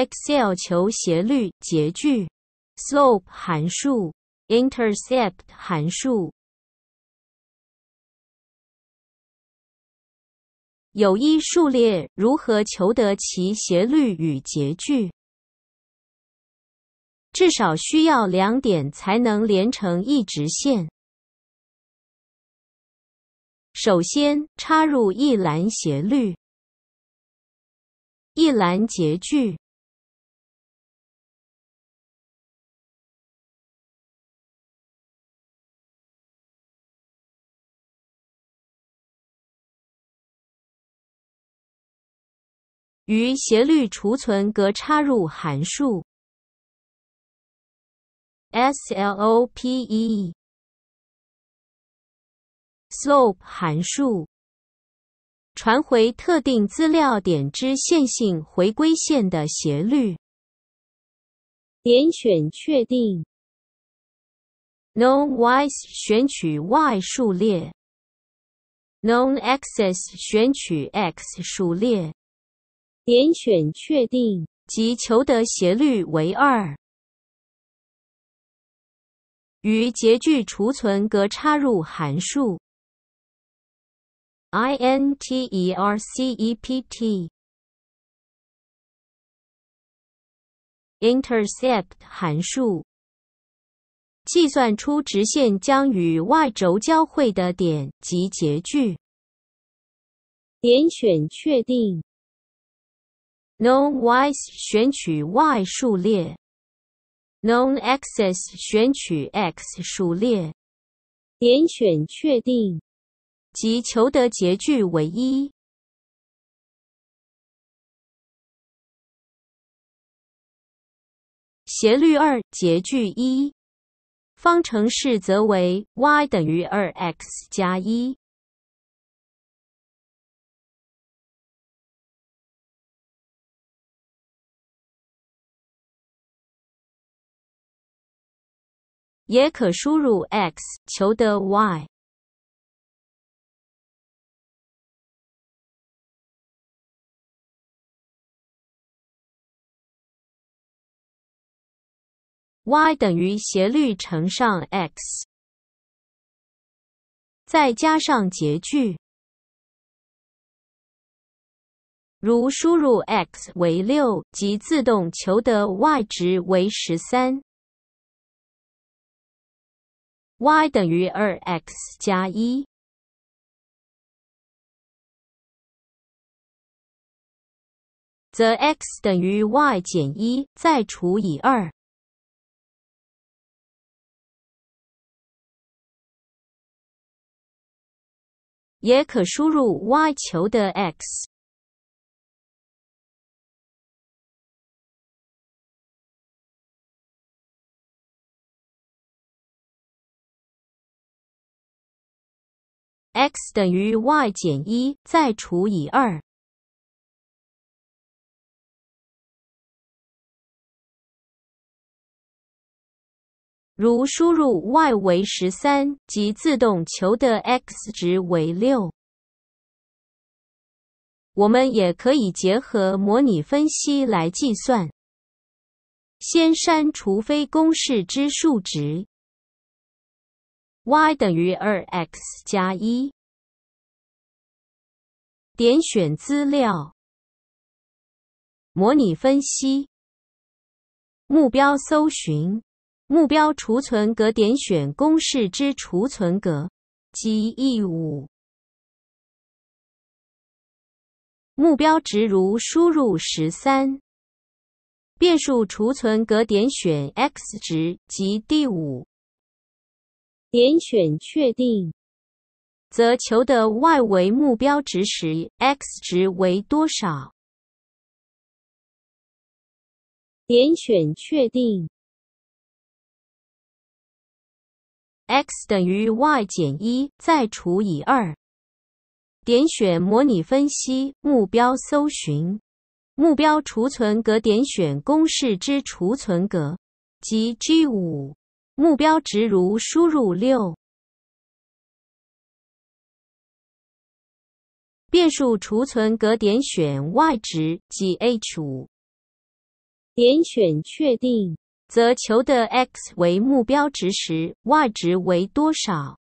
Excel 求斜率、截距，slope 函数，intercept 函数。有一数列，如何求得其斜率与截距？至少需要两点才能连成一直线。首先，插入一栏斜率，一栏截距。于斜率储存格插入函数 slope slope 函数传回特定资料点之线性回归线的斜率。点选确定。known y's 选取 y 数列。known x's 选取 x 数列。点选确定，即求得斜率为二，与截距储存格插入函数 INTERCEPT。INTERCEPT 函数计算出直线将与 y 轴交汇的点及截距。点选确定。Known y 选取 y 数列，Known x s 选取 x 数列，点选确定，即求得截距为一，斜率二，截距一，方程式则为 y 等于二 x 加一。也可输入 x，求得 y。y 等于斜率乘上 x，再加上截距。如输入 x 为六，即自动求得 y 值为十三。y 等于二 x 加一，则 x 等于 y 减一再除以二，也可输入 y 求得 x。x 等于 y 减一再除以二。如输入 y 为十三，即自动求得 x 值为六。我们也可以结合模拟分析来计算。先删除非公式之数值。y 等于二 x 加一。点选资料，模拟分析。目标搜寻，目标储存格点选公式之储存格，即 E 5目标值如输入十三。变数储存格点选 x 值，即第五。点选确定，则求得外围目标值时 x 值为多少？点选确定，x 等于 y 减一再除以二。点选模拟分析目标搜寻目标储存格，点选公式之储存格，即 G 五。目标值如输入六，变数储存格点选 Y 值即 H 五，点选确定，则求得 X 为目标值时 Y 值为多少？